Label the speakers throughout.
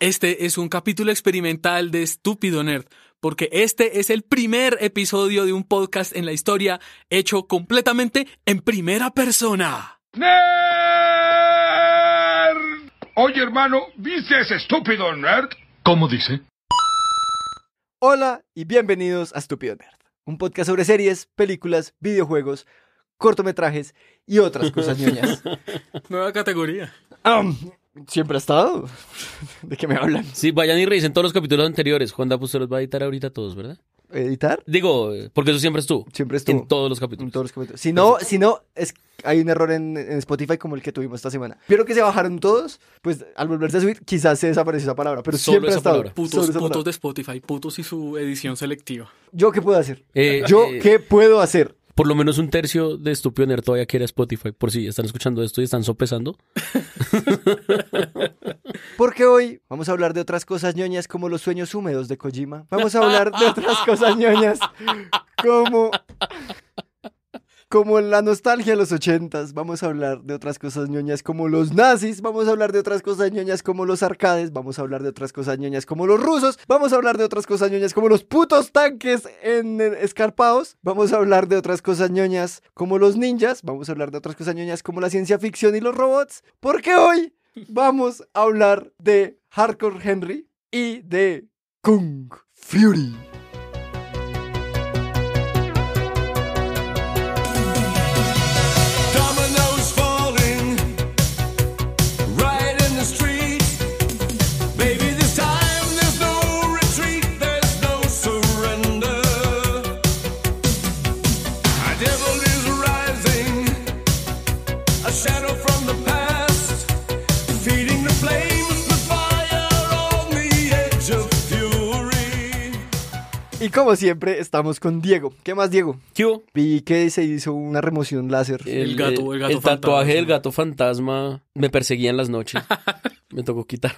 Speaker 1: Este es un capítulo experimental de Estúpido Nerd, porque este es el primer episodio de un podcast en la historia hecho completamente en primera persona.
Speaker 2: ¡Nerd! Oye, hermano, ¿viste ese estúpido nerd? ¿Cómo dice? Hola y bienvenidos a Estúpido Nerd, un podcast sobre series, películas, videojuegos, cortometrajes y otras cosas niñas.
Speaker 1: Nueva categoría.
Speaker 2: Ah, siempre ha estado.
Speaker 3: ¿De qué me hablan? Sí, vayan y revisen todos los capítulos anteriores. Juan Dapus se los va a editar ahorita todos, ¿verdad? ¿Editar? Digo, eh, porque eso siempre es tú. Siempre estuvo. En todos los capítulos. En todos los capítulos. Si no,
Speaker 2: si no es, hay un error en, Spotify como el que tuvimos esta semana. pero que se bajaron todos, pues al volverse a subir, quizás se desapareció esa palabra, pero siempre ha estado. Putos,
Speaker 1: de Spotify, putos y su edición selectiva. ¿Yo qué puedo
Speaker 2: hacer? Eh, ¿Yo eh, qué
Speaker 3: puedo hacer? por lo menos un tercio de estupioner todavía que era Spotify, por si están escuchando esto y están sopesando.
Speaker 2: Porque hoy vamos a hablar de otras cosas ñoñas como los sueños húmedos de Kojima. Vamos a hablar de otras cosas ñoñas como como la nostalgia de los ochentas, vamos a hablar de otras cosas ñoñas como los nazis, vamos a hablar de otras cosas ñoñas como los arcades, vamos a hablar de otras cosas ñoñas como los rusos, vamos a hablar de otras cosas ñoñas como los putos tanques en, escarpados, vamos a hablar de otras cosas ñoñas como los ninjas, vamos a hablar de otras cosas ñoñas como la ciencia ficción y los robots, porque hoy vamos a hablar de Hardcore Henry y de Kung Fury. Y como siempre, estamos con Diego. ¿Qué más, Diego? ¿Qué hubo? Vi que se hizo una remoción láser. El, gato, el gato El tatuaje del
Speaker 3: gato fantasma me perseguía en las noches. me tocó quitar.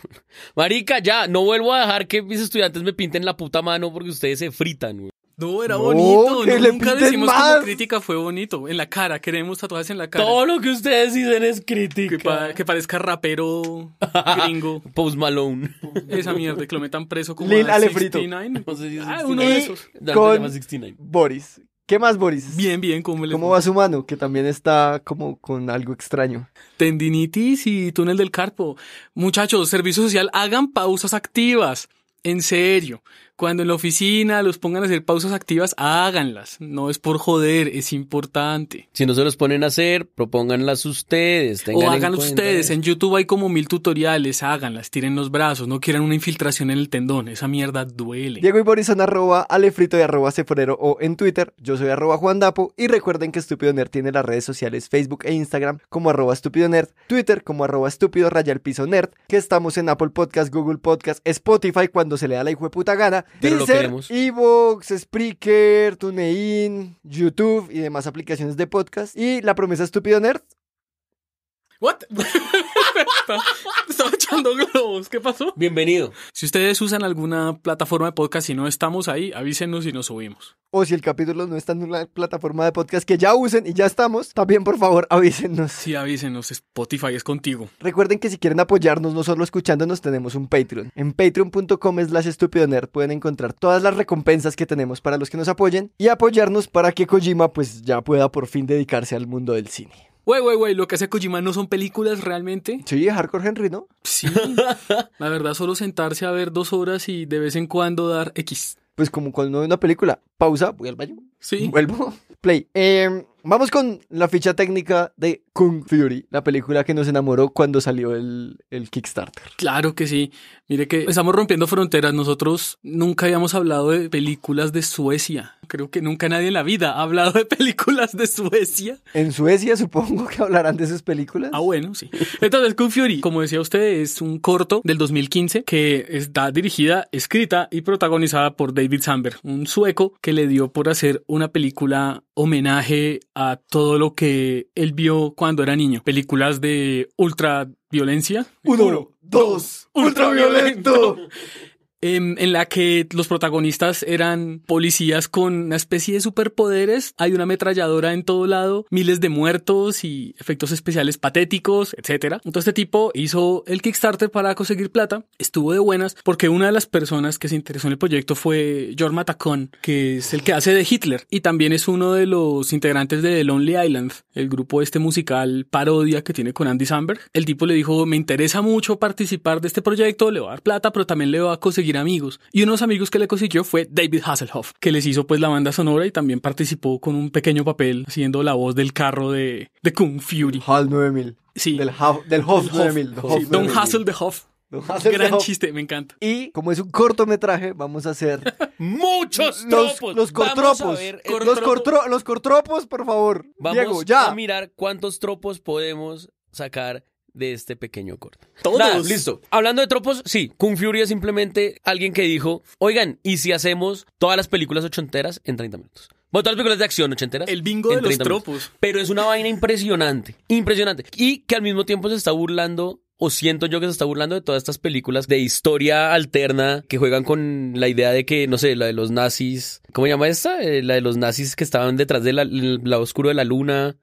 Speaker 3: Marica, ya, no vuelvo a dejar que mis estudiantes me pinten la puta mano porque ustedes se fritan, güey.
Speaker 1: No, era bonito. Nunca decimos como crítica fue bonito. En la cara, queremos tatuajes en la cara. Todo lo que ustedes dicen es crítica. Que, parezca rapero gringo. Post Malone. Esa mierda, que lo metan preso como 69. ah, uno de esos. Con
Speaker 2: 69. Boris. ¿Qué más, Boris? Bien, bien, ¿cómo le ¿Cómo va su mano? Que también está como con algo extraño. Tendinitis y túnel del carpo. Muchachos, servicio social, hagan
Speaker 1: pausas activas. En serio. Cuando en la oficina los pongan a hacer pausas activas, háganlas. No es por joder, es importante.
Speaker 3: Si no se los ponen a hacer, propónganlas
Speaker 1: ustedes. O háganlas ustedes. En YouTube hay como mil tutoriales. Háganlas, tiren los brazos. No quieran una infiltración en el tendón. Esa mierda duele.
Speaker 2: Diego y son arroba alefrito de arroba ceforero o en Twitter. Yo soy arroba Juan Dapo. Y recuerden que Estúpido Nerd tiene las redes sociales Facebook e Instagram como arroba estúpido nerd, Twitter como arroba estúpido raya piso nerd, que estamos en Apple Podcast, Google Podcast, Spotify cuando se le da la hijo de puta gana pero Evox, Spreaker, TuneIn, YouTube y demás aplicaciones de podcast. Y la promesa estúpido nerd, ¿What? Estaba echando globos. ¿Qué pasó?
Speaker 1: Bienvenido. Si ustedes usan alguna plataforma de podcast y no estamos ahí, avísenos y nos subimos.
Speaker 2: O si el capítulo no está en una plataforma de podcast que ya usen y ya estamos, también por favor avísenos. Sí, avísenos. Spotify es contigo. Recuerden que si quieren apoyarnos, no solo escuchándonos, tenemos un Patreon. En patreon.com slash estupidoner pueden encontrar todas las recompensas que tenemos para los que nos apoyen y apoyarnos para que Kojima pues ya pueda por fin dedicarse al mundo del cine.
Speaker 1: Güey, güey, güey, lo que hace Kojima no son películas realmente. Sí, Hardcore Henry, ¿no? Sí. la verdad,
Speaker 2: solo sentarse a ver dos horas y de vez en cuando dar X. Pues como cuando hay una película, pausa, voy al baño. Sí. Vuelvo. Play. Eh, Vamos con la ficha técnica de Kung Fury, la película que nos enamoró cuando salió el, el, Kickstarter.
Speaker 1: Claro que sí. Mire que estamos rompiendo fronteras. Nosotros nunca habíamos hablado de películas de Suecia. Creo que nunca nadie en la vida ha hablado de
Speaker 2: películas de Suecia. En Suecia supongo que hablarán de esas películas. Ah, bueno, sí.
Speaker 1: Entonces, Kung Fury, como decía usted, es un corto del 2015 que está dirigida, escrita y protagonizada por David samberg un sueco que le dio por hacer una película homenaje a todo lo que él vio cuando era niño. Películas de ultraviolencia. Uno, Uno dos, ultraviolento. Em, en, la que los protagonistas eran policías con una especie de superpoderes. Hay una ametralladora en todo lado, miles de muertos y efectos especiales patéticos, etcétera. Entonces este tipo hizo el Kickstarter para conseguir plata. Estuvo de buenas porque una de las personas que se interesó en el proyecto fue Jorma Matacón, que es el que hace de Hitler y también es uno de los integrantes de Lonely Island, el grupo este musical parodia que tiene con Andy Samberg. El tipo le dijo, me interesa mucho participar de este proyecto, le va a dar plata, pero también le va a conseguir amigos y unos amigos que le consiguió fue David Hasselhoff, que les hizo pues la banda sonora y también participó con un pequeño papel haciendo la voz del carro de, de Kung Fury.
Speaker 2: Hall 9000. Sí. Del, del Hoff 9000. Don Hassel
Speaker 1: de Hoff. Gran chiste,
Speaker 2: me encanta. Y como es un cortometraje, vamos a hacer
Speaker 1: muchos tropos. Los
Speaker 2: cortropos. los, cortropos, por favor. Vamos Diego, ya. a
Speaker 3: mirar cuántos tropos podemos sacar de este pequeño corte. Todos. listo. Hablando de tropos, sí, Kung Fury es simplemente alguien que dijo, oigan, ¿y si hacemos todas las películas ochenteras en 30 minutos? Bueno, todas las películas de acción ochenteras. El bingo de los tropos. Pero es una vaina impresionante, impresionante. Y que al mismo tiempo se está burlando o siento yo que se está burlando de todas estas películas de historia alterna que juegan con la idea de que, no sé, la de los nazis, ¿cómo se llama esta? Eh, la de los nazis que estaban detrás del la, oscuro de la luna.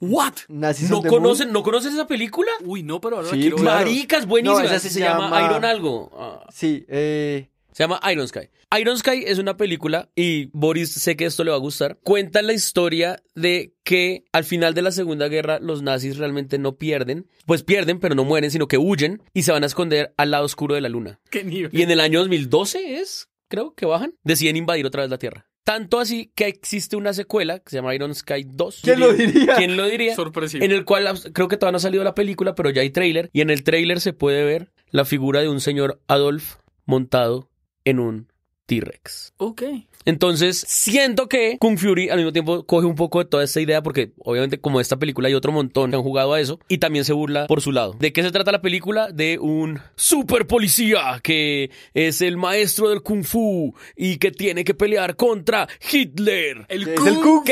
Speaker 2: ¿What? ¿No,
Speaker 3: conocen, ¿No conoces esa película? Uy, no, pero ahora quiero Maricas, buenísima. se, llama... Iron algo. Ah. Sí, eh, Se llama Iron Sky. Iron Sky es una película, y Boris sé que esto le va a gustar, cuenta la historia de que al final de la Segunda Guerra los nazis realmente no pierden, pues pierden, pero no mueren, sino que huyen y se van a esconder al lado oscuro de la luna. Qué Y en el año 2012 es,
Speaker 1: creo que bajan,
Speaker 3: deciden invadir otra vez la Tierra. Tanto así que existe una secuela que se llama Iron Sky 2. ¿Quién lo diría? ¿Quién lo diría? Sorpresivo. En el cual creo que todavía no ha salido la película, pero ya hay trailer. Y en el trailer se puede ver la figura de un señor Adolf montado en un T-Rex. Ok. Entonces, siento que Kung Fury al mismo tiempo coge un poco de toda esa idea porque obviamente como esta película hay otro montón que han jugado a eso y también se burla por su lado. ¿De qué se trata la película? De un super policía que es el maestro del Kung Fu y que tiene que pelear contra Hitler. El, Kung,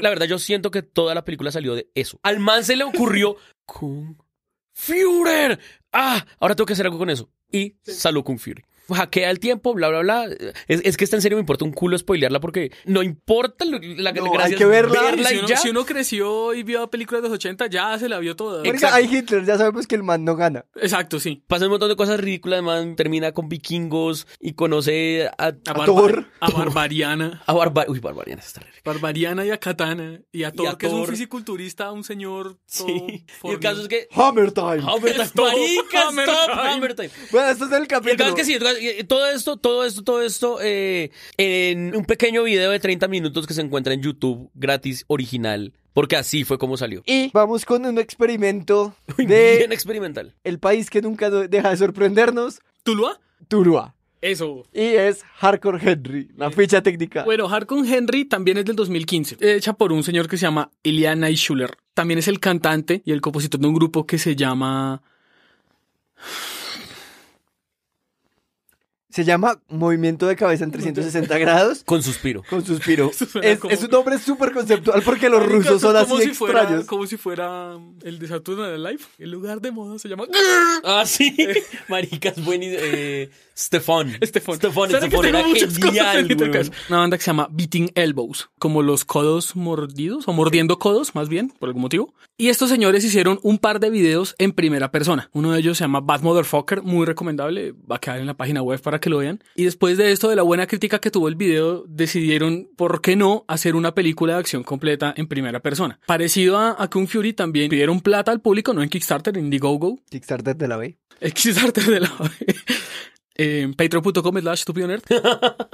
Speaker 3: La verdad, yo siento que toda la película salió de eso. Al man se le ocurrió Kung Führer. Ah, ahora tengo que hacer algo con eso. Y salió Kung Fury hackea el tiempo, bla, bla, bla. Es, que esta en serio me importa un culo
Speaker 2: spoilearla porque no importa la
Speaker 1: no, hay que verla. si, uno, ya. si, uno, creció y vio películas de los 80, ya se la vio toda. Exacto. Hay
Speaker 2: Hitler, ya sabemos que el man no gana.
Speaker 1: Exacto, sí. Pasa un montón de
Speaker 3: cosas ridículas, además termina con vikingos y conoce a, a, a, Thor. a Barbariana.
Speaker 1: A Uy, Barbariana está re Barbariana y a Katana. Y a Thor, y que es un fisiculturista, un señor. Sí. Y el caso es que. Hammer Time. Hammer Time. stop, Hammer
Speaker 3: Bueno,
Speaker 2: esto es el capítulo. El caso es que sí,
Speaker 3: todo esto, todo esto, todo esto eh, en un pequeño video de 30 minutos que se encuentra en YouTube gratis, original. Porque así fue como salió.
Speaker 2: Y vamos con un experimento bien experimental. El país que nunca deja de sorprendernos. ¿Tuluá? Tuluá Eso. Y es Hardcore Henry, la eh, ficha
Speaker 1: técnica. Bueno, Hardcore Henry también es del 2015, hecha por un señor que se llama Eliana Schuller. También es el cantante y el compositor de un grupo que se llama...
Speaker 2: Se llama Movimiento de Cabeza en 360 grados. Con
Speaker 1: suspiro. Con
Speaker 2: suspiro. Es, un nombre súper conceptual porque los rusos son así
Speaker 1: como si fuera um, el de Saturno el Live. El lugar de moda se llama... Ah, sí.
Speaker 3: Maricas, buen... Eh, Stefan. Stefan. Una
Speaker 1: banda que se llama Beating Elbows. Como los codos mordidos o mordiendo codos, más bien, por algún motivo. Y estos señores hicieron un par de videos en primera persona. Uno de ellos se llama Bad Motherfucker, muy recomendable, va a quedar en la página web para que lo vean. Y después de esto, de la buena crítica que tuvo el video, decidieron, ¿por qué no?, hacer una película de acción completa en primera persona. Parecido a, Kung Fury, también pidieron plata al público, no en Kickstarter, en Indiegogo. Kickstarter de la B. Kickstarter de la B. en patreon.com slash nerd.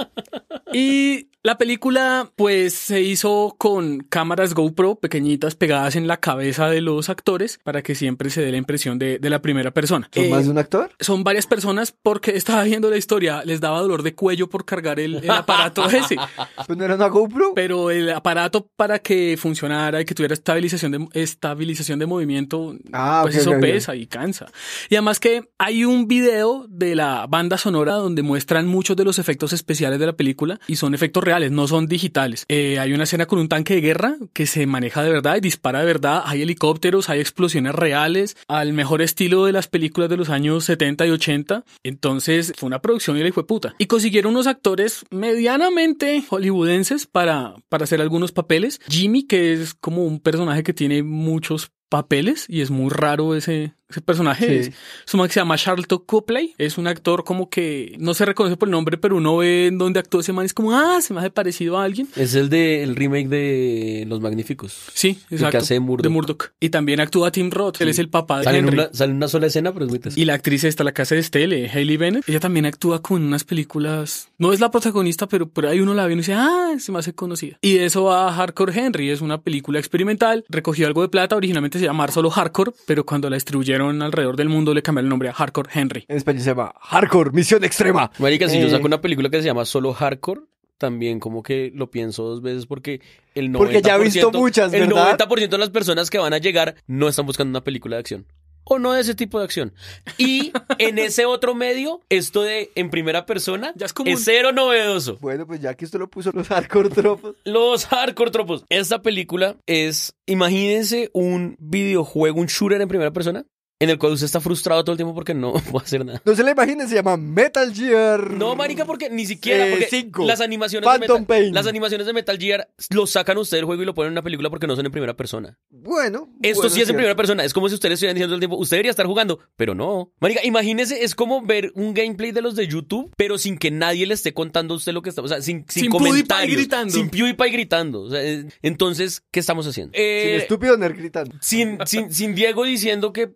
Speaker 1: y la película pues se hizo con cámaras GoPro pequeñitas pegadas en la cabeza de los actores para que siempre se dé la impresión de, la primera persona. ¿Son eh, más de un actor? Son varias personas porque estaba viendo la historia, les daba dolor de cuello por cargar el, aparato ese. ¿Pero pues no era una GoPro? Pero el aparato para que funcionara y que tuviera estabilización de, estabilización de movimiento,
Speaker 2: ah, pues eso pesa y
Speaker 1: cansa. Y además que hay un video de la banda sonora donde muestran muchos de los efectos especiales de la película y son efectos reales no son digitales. Eh, hay una escena con un tanque de guerra que se maneja de verdad y dispara de verdad. Hay helicópteros, hay explosiones reales, al mejor estilo de las películas de los años 70 y 80. Entonces fue una producción y le fue puta. Y consiguieron unos actores medianamente hollywoodenses para, para hacer algunos papeles. Jimmy, que es como un personaje que tiene muchos papeles y es muy raro ese ese personaje. Es, que se llama Charlton Copley. Es un actor como que no se reconoce por el nombre, pero uno ve en donde actúa ese man. Es como, ah, se me hace parecido a alguien.
Speaker 3: Es el del el remake de Los Magníficos. Sí, exacto. De
Speaker 1: Murdoch. Y también actúa Tim Roth. Él es el papá de sale Henry. Una,
Speaker 3: sale una sola escena, pero es
Speaker 1: Y la actriz está la casa de Stele, Hayley Bennett. Ella también actúa con unas películas. No es la protagonista, pero por ahí uno la ve y dice, ah, se me hace conocida. Y eso va Hardcore Henry. Es una película experimental. Recogió algo de plata. Originalmente se llamaba solo Hardcore, pero cuando la distribuye alrededor del mundo le cambiaron el nombre a Hardcore Henry. En español se llama
Speaker 3: Hardcore, Misión Extrema. Marica, si yo eh, saco una película que se llama solo Hardcore, también como que lo pienso dos veces porque el 90%, porque ya he visto muchas, ¿verdad? El 90 de las personas que van a llegar no están buscando una película de acción o no de ese tipo de acción. Y en ese otro medio, esto de en primera persona ya es, como cero
Speaker 2: novedoso. Bueno, pues ya que Esto lo puso, los hardcore tropos.
Speaker 3: Los hardcore tropos. Esta película es, imagínense un videojuego, un shooter en primera persona, en el cual usted está frustrado todo el tiempo porque no puede hacer nada.
Speaker 2: No se le imaginen, se llama Metal Gear. No, marica, porque ni siquiera. Eh, porque Las animaciones de Metal, Las
Speaker 3: animaciones de Metal Gear lo sacan usted del juego y lo ponen en una película porque no son en primera persona.
Speaker 2: Bueno. Esto sí es en primera
Speaker 3: persona. Es como si ustedes estuvieran diciendo todo el tiempo, usted debería estar jugando, pero no. Marica, imagínese, es como ver un gameplay de los de YouTube, pero sin que nadie le esté contando a usted lo que está. O sea, sin, sin, sin PewDiePie gritando. Sin PewDiePie gritando. Eh, entonces, ¿qué estamos haciendo? sin eh,
Speaker 2: estúpido nerd gritando. Sin, sin, sin Diego diciendo que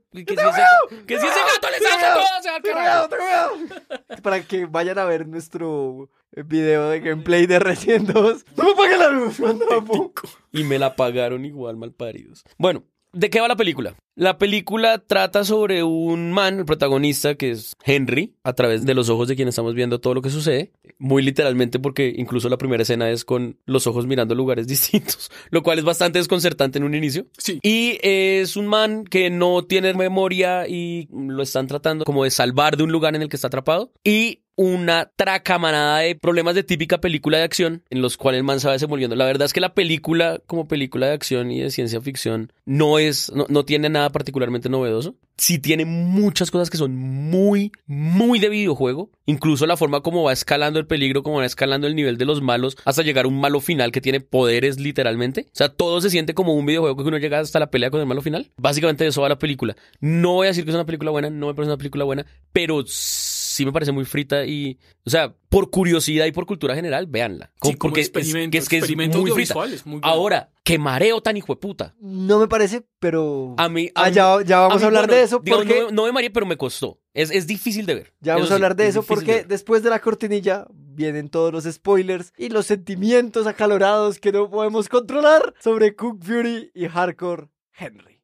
Speaker 2: que, si ese, gato le ese gato
Speaker 3: todos sea, todo, se va
Speaker 1: al
Speaker 2: carajo. Para que vayan a ver nuestro video de gameplay de Resident 2. No me paguen la luz,
Speaker 3: Y me la pagaron igual, malparidos. Bueno, ¿De qué va la película? La película trata sobre un man, el protagonista, que es Henry, a través de los ojos de quien estamos viendo todo lo que sucede, muy literalmente porque incluso la primera escena es con los ojos mirando lugares distintos, lo cual es bastante desconcertante en un inicio. Sí. Y es un man que no tiene memoria y lo están tratando como de salvar de un lugar en el que está atrapado. Y una tracamanada de problemas de típica película de acción en los cuales el man se va desenvolviendo. La verdad es que la película, como película de acción y de ciencia ficción, no es, no, tiene nada particularmente novedoso. Sí tiene muchas cosas que son muy, muy de videojuego. Incluso la forma como va escalando el peligro, como va escalando el nivel de los malos, hasta llegar a un malo final que tiene poderes literalmente. O sea, todo se siente como un videojuego que uno llega hasta la pelea con el malo final. Básicamente eso va a la película. No voy a decir que es una película buena, no me parece una película buena, pero sí me parece muy frita y, o sea, por curiosidad y por cultura general, véanla. porque es, que es, muy frita. Ahora,
Speaker 2: qué mareo tan hijo de puta. No me parece, pero.
Speaker 3: A mí. ya,
Speaker 2: vamos a, hablar de eso. Porque...
Speaker 3: no, me mareé, pero me costó. Es, difícil de ver. Ya vamos a hablar de eso porque
Speaker 2: después de la cortinilla vienen todos los spoilers y los sentimientos acalorados que no podemos controlar sobre Cook Fury y Hardcore Henry.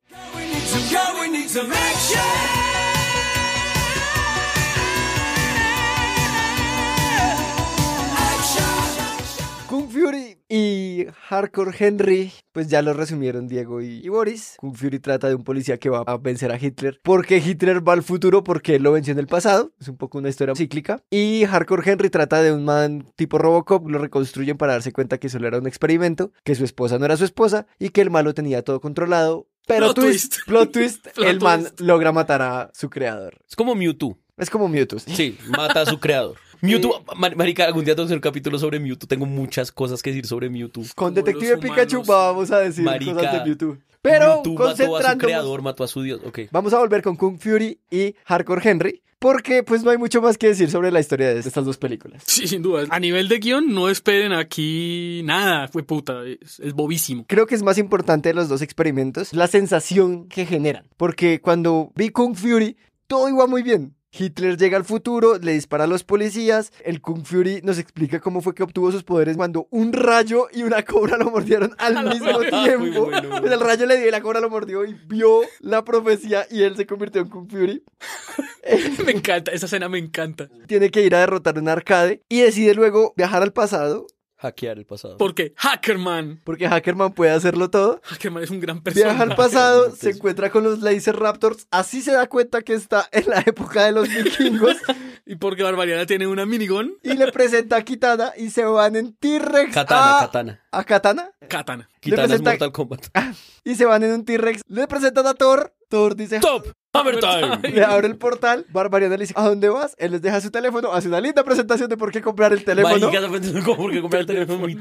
Speaker 2: Kung Fury y Hardcore Henry, pues ya lo resumieron Diego y, Boris. Kung Fury trata de un policía que va a vencer a Hitler. Porque Hitler va al futuro porque él lo venció en el pasado. Es un poco una historia cíclica. Y Hardcore Henry trata de un man tipo Robocop. Lo reconstruyen para darse cuenta que solo era un experimento, que su esposa no era su esposa y que el malo tenía todo controlado. Pero twist, plot twist, el man logra matar a su creador. Es como Mewtwo. Es como
Speaker 3: Mewtwo. sí mata a su creador. Mewtwo, marica, algún día tengo que hacer un capítulo sobre Mewtwo. Tengo muchas cosas que decir sobre Mewtwo. Con Detective Pikachu
Speaker 2: vamos a decir cosas de Mewtwo. Pero Mewtwo mató su creador,
Speaker 1: mató a su dios. ok.
Speaker 2: Vamos a volver con Kung Fury y Hardcore Henry. Porque pues no hay mucho más que decir sobre la historia de estas dos películas. Sí, sin duda. A nivel de guión, no esperen aquí nada, fue puta, es, es bobísimo. Creo que es más importante de los dos experimentos la sensación que generan. Porque cuando vi Kung Fury, todo iba muy bien Hitler llega al futuro, le dispara a los policías. El Kung Fury nos explica cómo fue que obtuvo sus poderes cuando un rayo y una cobra lo mordieron al mismo tiempo. Ah, el rayo le dio y la cobra lo mordió y vio la profecía y él se convirtió en Kung Fury. me encanta, esa escena me encanta. Tiene que ir a derrotar un arcade y decide luego viajar al pasado hackear
Speaker 1: el pasado. ¿Por qué? Hackerman. Porque Hackerman
Speaker 2: puede hacerlo todo. Hackerman es un gran personaje. Viaja al pasado, se encuentra con los Laser Raptors, así se da cuenta que está en la época de los vikingos.
Speaker 1: y porque Barbariana tiene una minigun.
Speaker 2: Y le presenta a Kitana y se van en T-Rex. Katana, Katana. ¿A Katana?
Speaker 1: Katana. Kitana es Mortal Kombat.
Speaker 2: y se van en un T-Rex. Le presentan a Thor Thor dice... ¡Top! Le abre el portal, Barbariana le dice, ¿a dónde vas? Él les deja su teléfono, hace una linda presentación de por qué comprar el teléfono.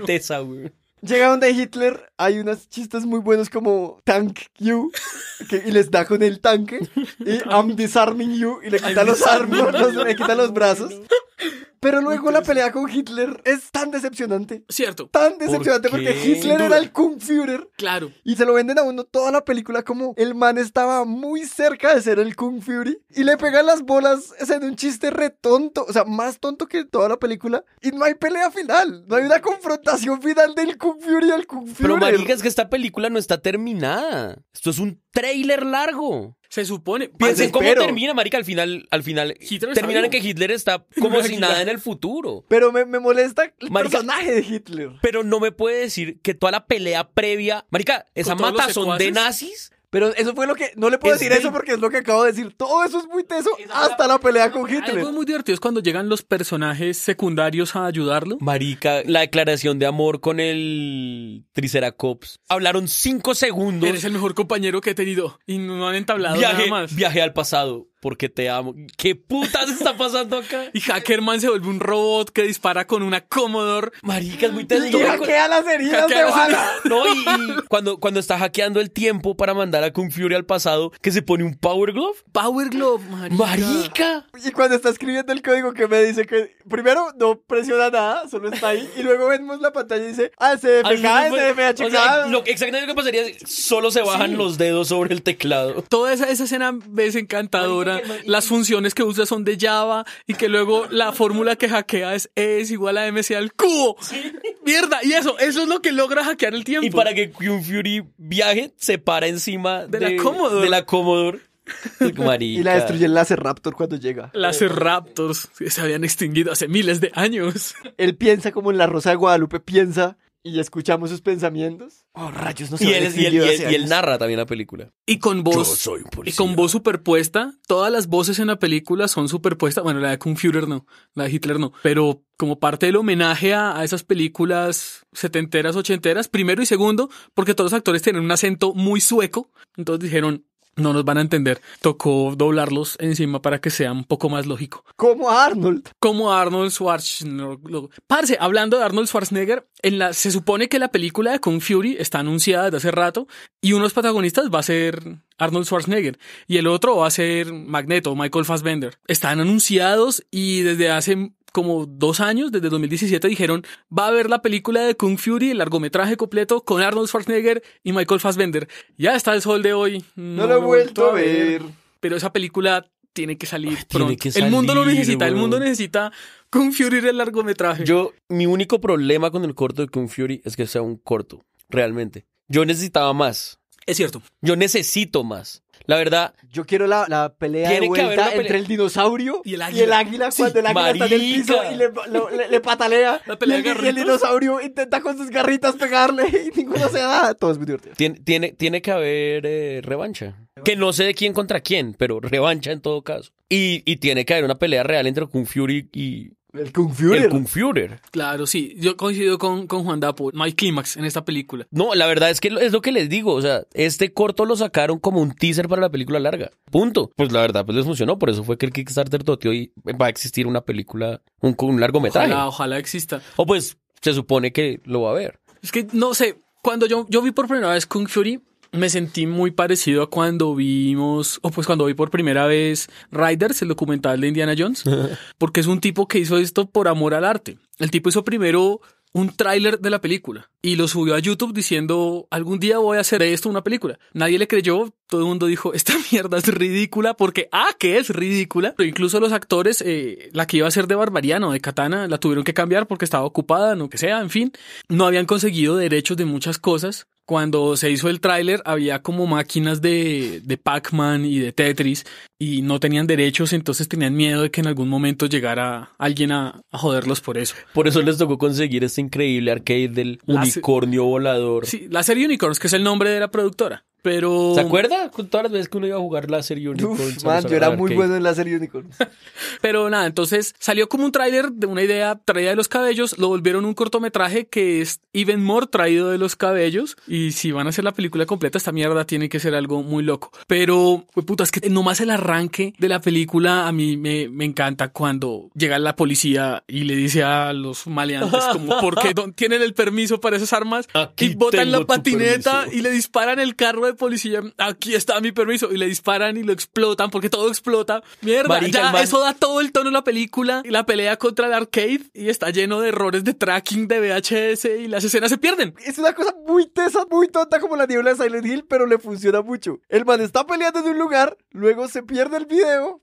Speaker 2: tesa, Llega donde Hitler, hay unas chistes muy buenos como Tank You, y les da con el tanque, y I'm disarming you, y le quita los armas, le quita los brazos. Pero luego la pelea con Hitler es tan decepcionante. Cierto. Tan decepcionante porque Hitler era el Kung Fuhrer. Claro. Y se lo venden a uno toda la película como el man estaba muy cerca de ser el Kung Fury y le pegan las bolas es en un chiste retonto, o sea, más tonto que toda la película. Y no hay pelea final, no hay una confrontación final del Kung Fury al Kung Fury. Pero
Speaker 3: es que esta película no está terminada. Esto es un trailer largo. Se supone. Piensen cómo termina, marica, al final, al final. Terminan en que Hitler está como si nada en el futuro. Pero me, molesta el personaje de Hitler. Pero no me puede decir que toda la pelea previa, marica, esa matazón de nazis
Speaker 2: pero eso fue lo que. No le puedo decir eso porque es lo que acabo de decir. Todo eso es muy teso hasta la pelea con Hitler. Algo
Speaker 1: muy divertido es cuando llegan los personajes secundarios a ayudarlo. Marica, la declaración de amor con el Triceratops. Hablaron cinco segundos. Eres el mejor compañero que he tenido y no han entablado nada más.
Speaker 3: Viaje al pasado porque te amo. ¿Qué
Speaker 1: putas está pasando acá? y Hackerman se vuelve un robot que dispara con una Commodore. Marica, es muy
Speaker 3: terrible. Y hackea las heridas de No, y, cuando, cuando está hackeando el tiempo para mandar a Kung al pasado, que se pone un Power Glove.
Speaker 2: Power Glove, marica. marica. Y cuando está escribiendo el código que me dice que primero no presiona nada, solo está ahí. Y luego vemos la pantalla y dice, ah, se O sea,
Speaker 3: exactamente lo que pasaría es solo se bajan los dedos
Speaker 1: sobre el teclado. Toda esa, esa escena es encantadora las funciones que usa son de Java y que luego la fórmula que hackea es es igual a MC al cubo. Mierda, y eso, eso es lo que logra hackear el tiempo. Y para que Kung Fury viaje, se para encima de, la Commodore. De la Commodore.
Speaker 2: Y la destruye el Laceraptor Raptor cuando llega. Láser Raptors se habían extinguido hace miles de años. Él piensa como en la Rosa de Guadalupe piensa y escuchamos sus pensamientos. Oh, rayos, no Y, él,
Speaker 1: narra también la película. Y con voz. y voz superpuesta. Todas las voces en la película son superpuestas. Bueno, la de Kung no, la de Hitler no. Pero como parte del homenaje a, a, esas películas setenteras, ochenteras, primero y segundo, porque todos los actores tienen un acento muy sueco. Entonces dijeron, no nos van a entender. Tocó doblarlos encima para que sea un poco más lógico. Como Arnold. Como Arnold Schwarzenegger. Parce, hablando de Arnold Schwarzenegger, en la, se supone que la película de Fury está anunciada desde hace rato y uno de los protagonistas va a ser Arnold Schwarzenegger y el otro va a ser Magneto, Michael Fassbender. Están anunciados y desde hace como dos años, desde 2017, dijeron, va a haber la película de Kung Fury, el largometraje completo, con Arnold Schwarzenegger y Michael Fassbender. Ya está el sol de hoy. No, lo he vuelto a ver. Pero esa película tiene que salir pronto. el mundo lo necesita, el mundo necesita Kung Fury el largometraje. Yo, mi único problema con el corto
Speaker 3: de Kung Fury es que sea un corto, realmente. Yo necesitaba más. Es cierto. Yo
Speaker 2: necesito
Speaker 3: más. La verdad. Yo quiero la, pelea
Speaker 2: de vuelta entre el dinosaurio y el águila. Y el águila cuando el águila está en el piso y le, patalea. La pelea y, el, el, dinosaurio intenta con sus garritas pegarle y ninguno se da. Todo es muy divertido. Tiene, tiene, que haber
Speaker 3: eh, revancha. Que no sé de quién contra quién, pero revancha en todo caso. Y, y tiene que haber una pelea real entre Kung Fury y, el Kung fu. El Kung
Speaker 1: Claro, sí. Yo coincido con, con Juan Dapo. No hay clímax en esta película.
Speaker 3: No, la verdad es que es lo que les digo. O sea, este corto lo sacaron como un teaser para la película larga. Punto. Pues la verdad, pues les funcionó. Por eso fue que el Kickstarter toteó y va a existir una película, un, un largometraje. Ojalá, exista. O pues se supone que
Speaker 1: lo va a ver. Es que no sé. Cuando yo, yo vi por primera vez Kung Fury, me sentí muy parecido a cuando vimos, o pues cuando vi por primera vez Riders, el documental de Indiana Jones, porque es un tipo que hizo esto por amor al arte. El tipo hizo primero un tráiler de la película y lo subió a YouTube diciendo algún día voy a hacer esto una película. Nadie le creyó, todo el mundo dijo esta mierda es ridícula porque ah que es ridícula. Pero incluso los actores, eh, la que iba a ser de Barbariano, de Katana, la tuvieron que cambiar porque estaba ocupada, no que sea, en fin, no habían conseguido derechos de muchas cosas cuando se hizo el tráiler había como máquinas de, Pac-Man y de Tetris y no tenían derechos, entonces tenían miedo de que en algún momento llegara alguien a, a joderlos por eso. Por eso les tocó conseguir este increíble arcade del
Speaker 3: unicornio
Speaker 1: volador. Sí, la serie Unicorns, que es el nombre de la productora. Pero. ¿Se acuerda? Con todas las veces que uno iba a jugar Láser Unicorns. man, yo era muy bueno en serie Unicorns. Pero nada, entonces salió como un tráiler de una idea traída de los cabellos, lo volvieron un cortometraje que es even more traído de los cabellos. Y si van a hacer la película completa, esta mierda tiene que ser algo muy loco. Pero, pues, puta, es que nomás el arranque de la película a mí me, me encanta cuando llega la policía y le dice a los maleantes, como, ¿por qué tienen el permiso para esas armas? y botan la patineta y le disparan el carro de policía, aquí está mi permiso. Y le disparan y lo explotan porque todo explota. Mierda, ya eso da todo el tono a la película. Y la pelea contra el arcade y está lleno de errores de tracking de VHS y las escenas se pierden.
Speaker 2: Es una cosa muy tesa, muy tonta como la niebla de Silent Hill, pero le funciona mucho. El man está peleando en un lugar, luego se pierde el video.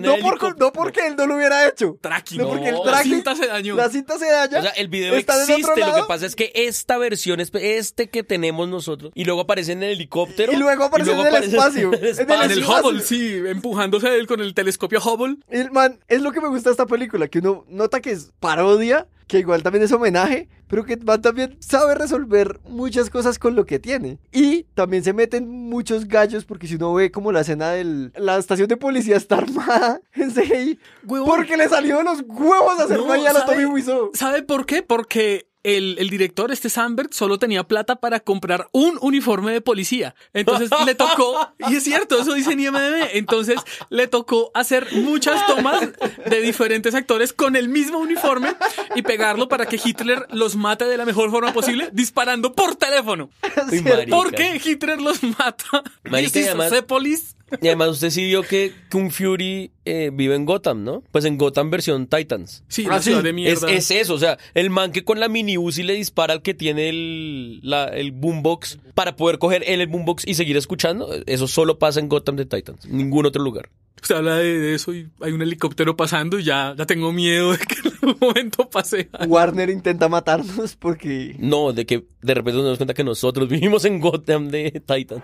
Speaker 2: no, porque él no lo hubiera hecho. Tracking. No, porque el tracking, la cinta se dañó. La cinta se daña. O sea, el video existe. Lo que pasa
Speaker 3: es que esta versión, es este que tenemos nosotros, y luego aparece en el helicóptero y luego aparece en
Speaker 1: el espacio. En el Hubble,
Speaker 2: sí, empujándose
Speaker 1: él con el telescopio
Speaker 2: Hubble. El man, es lo que me gusta de esta película, que uno nota que es parodia, que igual también es homenaje, pero que man también sabe resolver muchas cosas con lo que tiene. Y también se meten muchos gallos, porque si uno ve como la escena de la estación de policía está armada en CGI,
Speaker 1: porque le salió de los huevos a hacer no, a Tommy Wiseau. ¿Sabe por qué? Porque el, el, director, este Sandberg, solo tenía plata para comprar un uniforme de policía. Entonces le tocó, y es cierto, eso dice entonces le tocó hacer muchas tomas de diferentes actores con el mismo uniforme y pegarlo para que Hitler los mate de la mejor forma posible disparando por teléfono. ¿Por qué Hitler los mata. Marica, y
Speaker 3: y además usted sí vio que Kung Fury eh, vive en Gotham, ¿no? Pues en Gotham versión Titans. Sí, ah, la de mierda. Es, eso, o sea, el man que con la mini y le dispara al que tiene el, el boombox para poder coger él el boombox y seguir escuchando, eso solo pasa en Gotham de Titans,
Speaker 1: ningún otro lugar. Usted habla de, eso y hay un helicóptero pasando y ya, ya tengo miedo de que en algún momento pase. Warner intenta matarnos porque...
Speaker 3: No, de que de repente nos damos cuenta que nosotros vivimos en Gotham de Titans.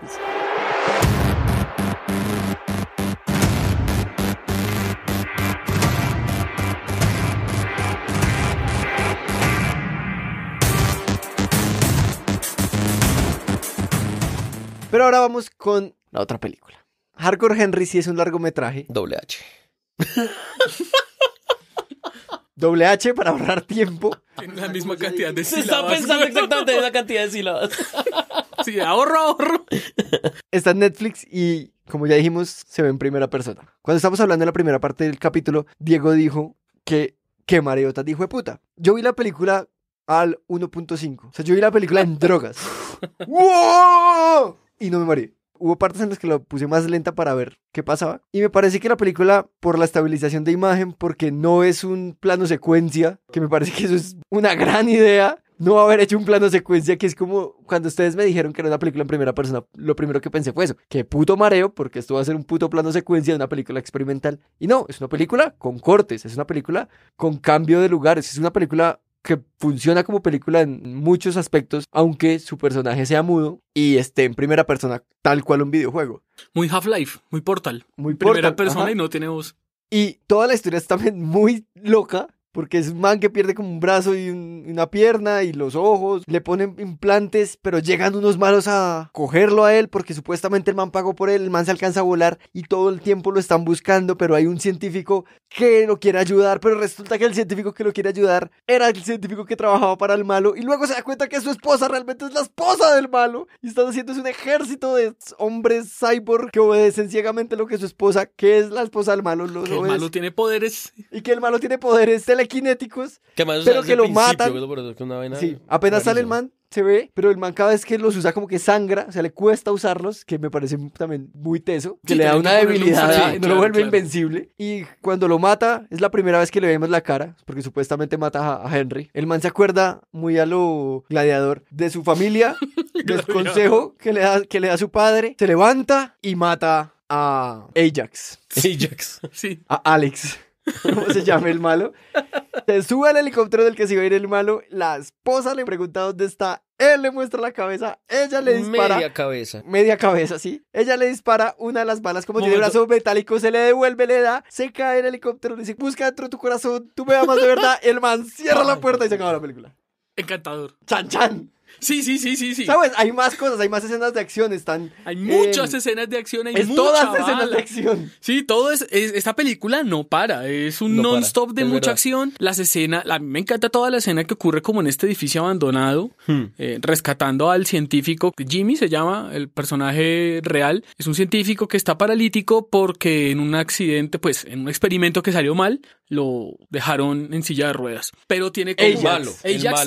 Speaker 2: Pero ahora vamos con la otra película. Hardcore Henry sí es un largometraje. Doble H. Doble H para ahorrar tiempo.
Speaker 1: Tiene la misma cantidad de sílabas. Se está
Speaker 3: pensando exactamente en la cantidad de sílabas. Sí, ahorro,
Speaker 2: ahorro. Está en Netflix y, como ya dijimos, se ve en primera persona. Cuando estamos hablando de la primera parte del capítulo, Diego dijo que qué mareotas dijo de puta. Yo vi la película al 1.5. O sea, yo vi la película en drogas. ¡Wow! y no me mareé. Hubo partes en las que lo puse más lenta para ver qué pasaba. Y me parece que la película, por la estabilización de imagen, porque no es un plano secuencia, que me parece que eso es una gran idea, no haber hecho un plano secuencia que es como cuando ustedes me dijeron que era una película en primera persona, lo primero que pensé fue eso, que puto mareo, porque esto va a ser un puto plano secuencia de una película experimental. Y no, es una película con cortes, es una película con cambio de lugares, es una película que funciona como película en muchos aspectos, aunque su personaje sea mudo y esté en primera persona, tal cual un videojuego.
Speaker 1: Muy Half-Life, muy Portal. Muy Primera persona y no
Speaker 2: tiene voz. Y toda la historia está muy loca porque es un man que pierde como un brazo y una pierna y los ojos, le ponen implantes, pero llegan unos malos a cogerlo a él porque supuestamente el man pagó por él, el man se alcanza a volar y todo el tiempo lo están buscando, pero hay un científico que lo quiere ayudar, pero resulta que el científico que lo quiere ayudar era el científico que trabajaba para el malo y luego se da cuenta que su esposa realmente es la esposa del malo y están haciendo un ejército de hombres cyborg que obedecen ciegamente lo que su esposa, que es la esposa del malo, que el malo tiene poderes y que el malo tiene poderes, cinéticos, pero que lo matan.
Speaker 3: sí, apenas sale el
Speaker 2: man, se ve, pero el man cada vez que los usa como que sangra, o sea, le cuesta usarlos, que me parece también muy teso, que le da una debilidad, no lo vuelve invencible. Y cuando lo mata, es la primera vez que le vemos la cara, porque supuestamente mata a, Henry. El man se acuerda muy a lo gladiador de su familia, del consejo que le, da, que le da su padre, se levanta y mata a Ajax. Ajax, sí. A Alex. ¿cómo se llama el malo? Se sube al helicóptero del que se iba a ir el malo, la esposa le pregunta dónde está, él le muestra la cabeza, ella le dispara. Media cabeza. Media cabeza, sí. Ella le dispara una de las balas, como tiene brazo metálico, se le devuelve, le da, se cae el helicóptero, le dice, busca dentro de tu corazón, tú me amas de verdad, el man cierra la puerta y se acaba la película. Encantador. Chan, chan.
Speaker 1: Sí, sí, sí, sí,
Speaker 2: sí. ¿Sabes? Hay más cosas, hay más escenas de acción, están... Hay muchas escenas
Speaker 1: de acción, hay es todas escenas de acción. Sí, todo es, Esta película no para, es un non-stop de mucha acción. Las escenas... A mí me encanta toda la escena que ocurre como en este edificio abandonado, hmm. eh, rescatando al científico. Jimmy se llama, el personaje real. Es un científico que está paralítico porque en un accidente, pues, en un experimento que salió mal, lo dejaron en silla de ruedas. Pero tiene como... Malo,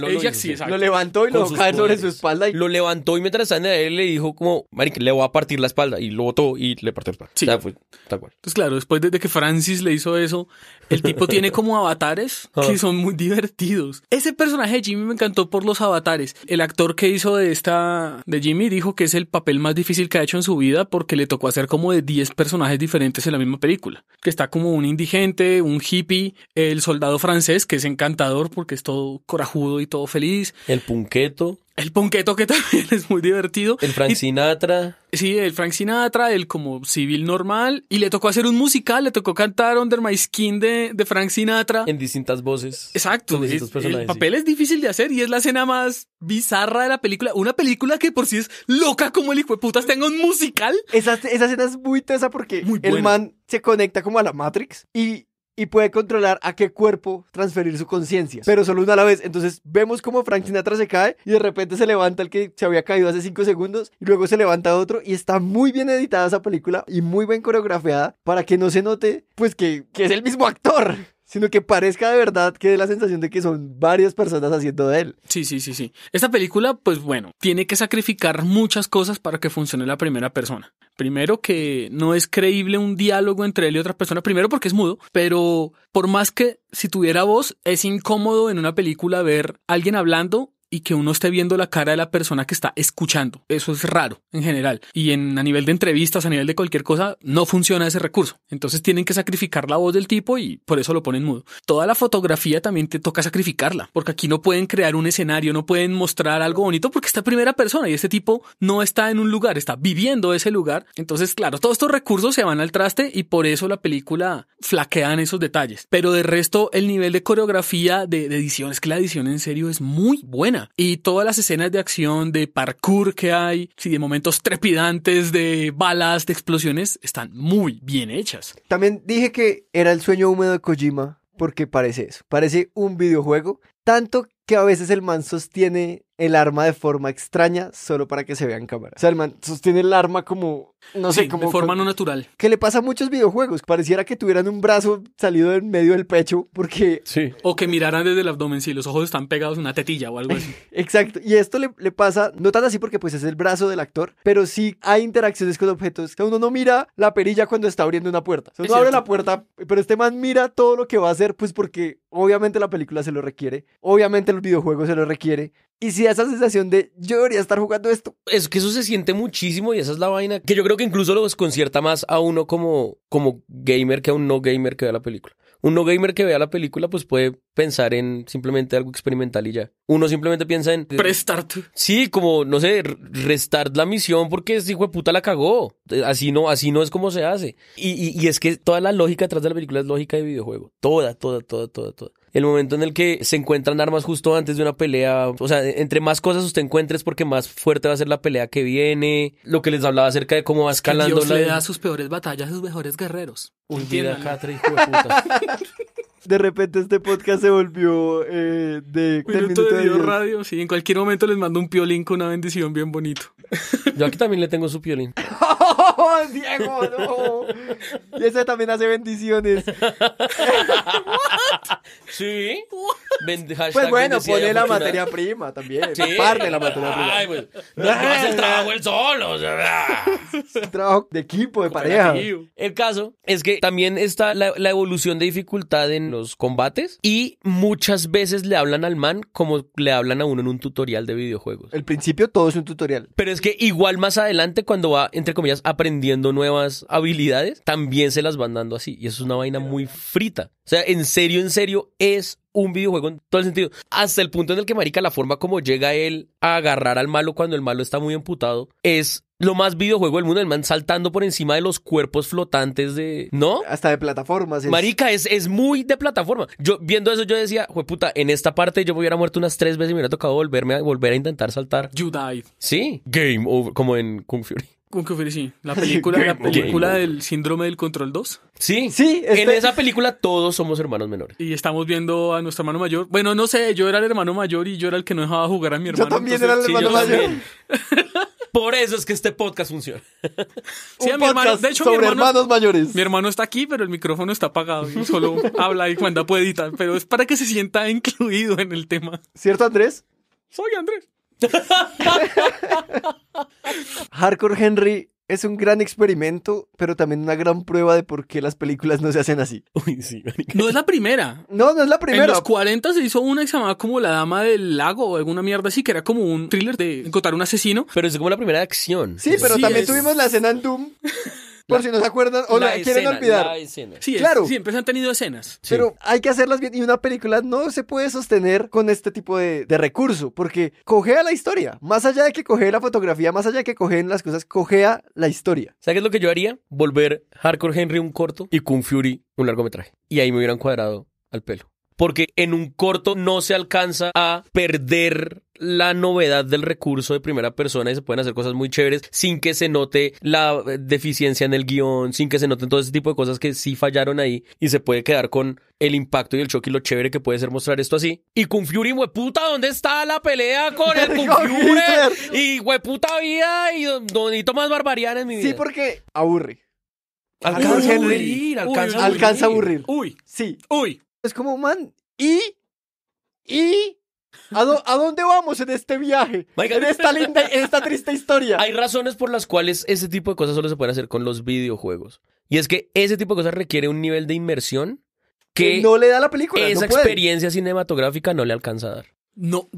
Speaker 1: lo Lo levantó y lo sobre su
Speaker 3: espalda y lo levantó y mientras estaba en el le dijo como, marica, le voy a partir la espalda y
Speaker 1: lo botó y le partió la espalda. Sí. tal cual. Entonces, pues claro, después de que Francis le hizo eso, el tipo tiene como avatares que son muy divertidos. Ese personaje de Jimmy me encantó por los avatares. El actor que hizo de esta, de Jimmy, dijo que es el papel más difícil que ha hecho en su vida porque le tocó hacer como de 10 personajes diferentes en la misma película. Que está como un indigente, un hippie, el soldado francés, que es encantador porque es todo corajudo y todo feliz. El punqueto. El Ponqueto, que también es muy divertido. El Frank Sinatra. sí, el Frank Sinatra, el como civil normal. Y le tocó hacer un musical, le tocó cantar Under My Skin de, de Frank Sinatra. En distintas voces. Exacto. Distintos personajes. el papel es difícil de hacer y es la escena más
Speaker 2: bizarra de la película. Una película que por sí es loca como el hijo de putas tenga un musical. Esa, escena es muy tensa porque el man se conecta como a la Matrix y y puede controlar a qué cuerpo transferir su conciencia, pero solo una a la vez. Entonces vemos como Frank Sinatra se cae y de repente se levanta el que se había caído hace cinco segundos y luego se levanta otro y está muy bien editada esa película y muy bien coreografiada para que no se note pues que, que es el mismo actor sino que parezca de verdad que dé la sensación de que son varias personas haciendo de él. Sí, sí, sí, sí.
Speaker 1: Esta película, pues bueno, tiene que sacrificar muchas cosas para que funcione la primera persona. Primero que no es creíble un diálogo entre él y otra persona, primero porque es mudo, pero por más que si tuviera voz, es incómodo en una película ver a alguien hablando y que uno esté viendo la cara de la persona que está escuchando. Eso es raro en general. Y en, a nivel de entrevistas, a nivel de cualquier cosa, no funciona ese recurso. Entonces tienen que sacrificar la voz del tipo y por eso lo ponen mudo. Toda la fotografía también te toca sacrificarla, porque aquí no pueden crear un escenario, no pueden mostrar algo bonito porque esta primera persona y este tipo no está en un lugar, está viviendo ese lugar. Entonces, claro, todos estos recursos se van al traste y por eso la película flaquea en esos detalles. Pero de resto, el nivel de coreografía, de, de edición, es que la edición en serio es muy buena. Y todas las escenas de acción, de parkour que hay, si de momentos trepidantes, de balas, de explosiones, están muy bien hechas.
Speaker 2: También dije que era el sueño húmedo de Kojima, porque parece eso, parece un videojuego, tanto que a veces el man sostiene el arma de forma extraña solo para que se vea en cámara. O sea, el man sostiene el arma como, no sé, como... forma no natural. Que le pasa a muchos videojuegos. Pareciera que tuvieran un brazo salido en medio del pecho porque... Sí.
Speaker 1: O que miraran desde el abdomen si los ojos están pegados en una tetilla o algo así.
Speaker 2: Exacto. Y esto le, pasa, no tan así porque pues es el brazo del actor, pero sí hay interacciones con objetos. que uno no mira la perilla cuando está abriendo una puerta. O uno abre la puerta, pero este man mira todo lo que va a hacer pues porque obviamente la película se lo requiere, obviamente los videojuegos se lo requiere y si esa sensación de yo debería estar jugando esto. Es que eso se siente muchísimo y esa es la vaina que yo creo que incluso
Speaker 3: lo desconcierta más a uno como, como gamer que a un no gamer que vea la película. Un no gamer que vea la película pues puede pensar en simplemente algo experimental y ya. Uno simplemente piensa en... Eh, Prestart. Sí, como, no sé, restart la misión porque ese hijo de puta la cagó. Eh, así no, así no es como se hace. Y, y es que toda la lógica detrás de la película es lógica de videojuego. Toda, toda, toda, toda, toda el momento en el que se encuentran armas justo antes de una pelea, o sea, entre más cosas usted encuentres, porque más fuerte va a ser la pelea que viene, lo que les hablaba acerca de cómo va escalando
Speaker 1: Dios la... le da sus peores batallas a sus mejores guerreros. un día hijo de puta.
Speaker 2: De repente este podcast se volvió eh, de... Minuto de, radio,
Speaker 1: sí. En cualquier momento les mando un piolín con una bendición bien bonito. Yo aquí también le tengo su piolín.
Speaker 2: Oh, Diego, no! Y ese también hace bendiciones.
Speaker 3: Sí. Pues bueno, pone la materia
Speaker 2: prima también. Sí. Parte la materia prima. Ay, pues, No hace el trabajo él solo. Es trabajo de equipo, de pareja.
Speaker 3: El caso es que también está la, la evolución de dificultad en los combates y muchas veces le hablan al man como le hablan a uno en un tutorial de
Speaker 2: videojuegos. El principio todo es un tutorial.
Speaker 3: Pero es que igual más adelante cuando va, entre comillas, aprendiendo aprendiendo nuevas habilidades, también se las van dando así. Y eso es una vaina muy frita. O sea, en serio, en serio, es un videojuego en todo el sentido. Hasta el punto en el que, marica, la forma como llega él a agarrar al malo cuando el malo está muy emputado es lo más videojuego del mundo, el man saltando por encima de los cuerpos flotantes de.
Speaker 2: ¿No? Hasta de plataformas. Marica,
Speaker 3: es, es muy de plataforma. Yo viendo eso, yo decía, puta, en esta parte yo me hubiera muerto unas tres veces y me hubiera tocado volverme a volver a intentar saltar. You died. Sí. Game over, como en Kung Fury
Speaker 1: con que ofrecí La película, la película del síndrome del control 2.
Speaker 3: Sí, sí. En este- esa película todos somos hermanos
Speaker 1: menores. Y estamos viendo a nuestro hermano mayor. Bueno, no sé, yo era el hermano mayor y yo era el que no dejaba jugar a mi hermano. Yo también era el hermano mayor. Por eso es que este podcast funciona.
Speaker 3: sí,
Speaker 1: Un mi hermano, de sobre hermanos mayores. Mi hermano está aquí, pero el micrófono está apagado y solo habla y cuando puede editar. Pero es para que se sienta incluido en el tema.
Speaker 2: ¿Cierto, Andrés? Soy Andrés. Hardcore Henry es un gran experimento, pero también una gran prueba de por qué las películas no se hacen así.
Speaker 1: no es la primera. No, no es la primera. En los 40 se hizo una que se llamaba como La Dama del Lago o alguna mierda así, que era como un thriller de encontrar un asesino. Pero es como la primera acción. Sí, pero también tuvimos
Speaker 2: la escena en Doom.
Speaker 1: Por si no se acuerdan o la, quieren olvidar. La Sí, claro. siempre han tenido escenas. Pero
Speaker 2: hay que hacerlas bien. Y una película no se puede sostener con este tipo de, recurso, porque cogea la historia. Más allá de que coge la fotografía, más allá de que cogen las cosas, cogea la historia. ¿Sabes qué es lo
Speaker 3: que yo haría? Volver Hardcore Henry un corto y Kung Fury un largometraje. Y ahí me hubieran cuadrado al pelo. Porque en un corto no se alcanza a perder la novedad del recurso de primera persona y se pueden hacer cosas muy chéveres sin que se note la eh, deficiencia en el guión, sin que se noten todo ese tipo de cosas que sí fallaron ahí y se puede quedar con el impacto y el choque y lo chévere que puede ser mostrar esto así. Y con Fury, hueputa, ¿dónde está la pelea con el Kung Fury? y hueputa vida y donito más barbarian en mi vida. Sí, porque
Speaker 2: aburre. Alcanza aburrir, alcanza, a aburrir. Uy, sí. Uy. Es como, man, y, y ¿A, dónde vamos en este viaje? en esta linda, en esta triste historia.
Speaker 3: Hay razones por las cuales ese tipo de cosas solo se pueden hacer con los videojuegos. Y es que ese tipo de cosas requiere un nivel de inmersión que, no le da la película. Esa experiencia cinematográfica no le alcanza a dar.
Speaker 1: No,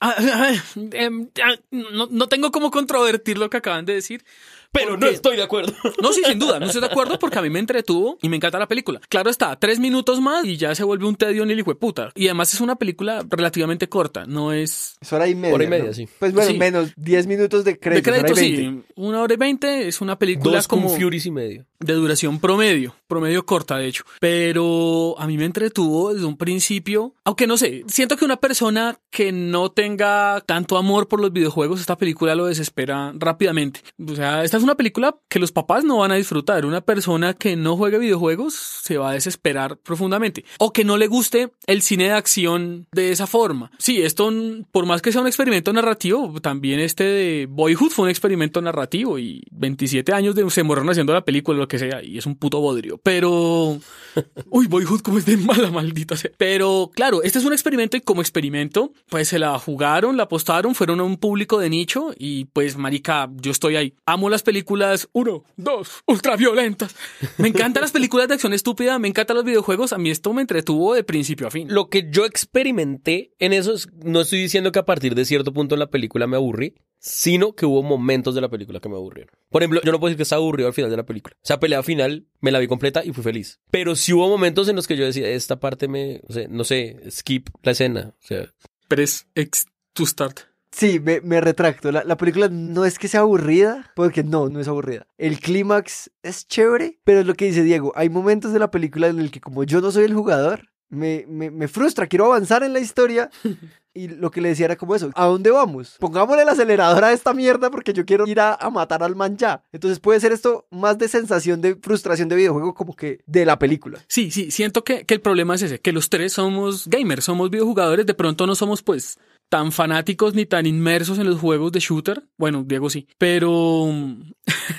Speaker 1: Ah, ah, em, no, no, tengo cómo controvertir lo que acaban de decir. Pero no estoy de acuerdo. No, sí, sin duda, no estoy de acuerdo porque a mí me entretuvo y me encanta la película. Claro está, tres minutos más y ya se vuelve un tedio ni el hijo puta. Y además es una película relativamente corta, no es... hora y media. Pues bueno, menos diez minutos de crédito. sí. Una hora y veinte es una película como... Furies y medio. De duración promedio, promedio corta de hecho. Pero a mí me entretuvo desde un principio, aunque no sé, siento que una persona que no te tenga tanto amor por los videojuegos, esta película lo desespera rápidamente. O sea, esta es una película que los papás no van a disfrutar. Una persona que no juega videojuegos se va a desesperar profundamente. O que no le guste el cine de acción de esa forma. Sí, esto, por más que sea un experimento narrativo, también este de Boyhood fue un experimento narrativo y 27 años de, se murieron haciendo la película, lo que sea, y es un puto bodrio. Pero... Uy, Boyhood como es de mala maldita Pero claro, este es un experimento y como experimento, pues se la jugó jugaron, la apostaron, fueron a un público de nicho y pues marica, yo estoy ahí. Amo las películas uno, dos, violentas. Me encantan las películas de acción estúpida, me encantan los videojuegos, a mí esto me entretuvo de principio a fin. Lo que yo experimenté en eso, no estoy diciendo que a partir de cierto punto en la
Speaker 3: película me aburrí, sino que hubo momentos de la película que me aburrieron. Por ejemplo, yo no puedo decir que se aburrió al final de la película. O sea, pelea final me la vi completa y fui feliz. Pero sí hubo momentos en los que yo decía, esta parte me, o no sé, skip la escena. O sea, pero es ex to start.
Speaker 2: Sí, me, retracto. La, película no es que sea aburrida, porque no, no es aburrida. El clímax es chévere, pero es lo que dice Diego. Hay momentos de la película en el que como yo no soy el jugador, me, me, me frustra, quiero avanzar en la historia, Y lo que le decía era como eso, ¿a dónde vamos? Pongámosle la aceleradora a esta mierda porque yo quiero ir a, matar al man ya. Entonces puede ser esto más de sensación de frustración de videojuego como que de la película.
Speaker 1: Sí, sí, siento que, que el problema es ese, que los tres somos gamers, somos videojugadores, de pronto no somos pues tan fanáticos ni tan inmersos en los juegos de shooter. Bueno, Diego sí, pero...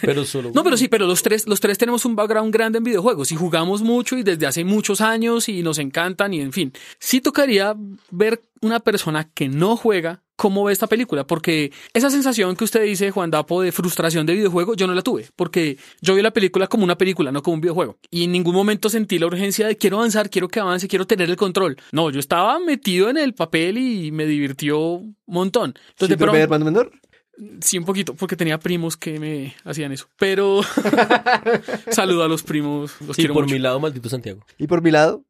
Speaker 3: Pero solo... no,
Speaker 1: pero sí, pero los tres, los tres tenemos un background grande en videojuegos y jugamos mucho y desde hace muchos años y nos encantan y en fin. Sí tocaría ver una persona que no juega cómo ve esta película, porque esa sensación que usted dice, Juan Dapo, de frustración de videojuego, yo no la tuve, porque yo vi la película como una película, no como un videojuego. Y en ningún momento sentí la urgencia de quiero avanzar, quiero que avance, quiero tener el control. No, yo estaba metido en el papel y me divirtió un montón. Entonces, ¿Sí, hermano menor? Sí, un poquito, porque tenía primos que me hacían eso. Pero saludo a los primos. Los quiero por mi lado, maldito Santiago.
Speaker 2: Y por mi lado,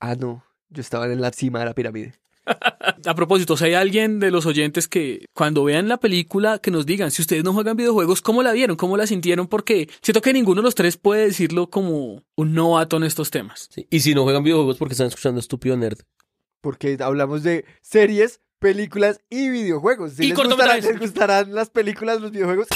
Speaker 2: ah, no, yo estaba en la cima de la pirámide.
Speaker 1: A propósito, si hay alguien de los oyentes que cuando vean la película que nos digan si ustedes no juegan videojuegos, ¿cómo la vieron? ¿Cómo la sintieron? Porque siento que ninguno de los tres puede decirlo como un novato en estos temas. Y si no juegan videojuegos porque están
Speaker 2: escuchando estúpido nerd. Porque hablamos de series, películas y videojuegos. Si y les, les gustarán las películas, los videojuegos.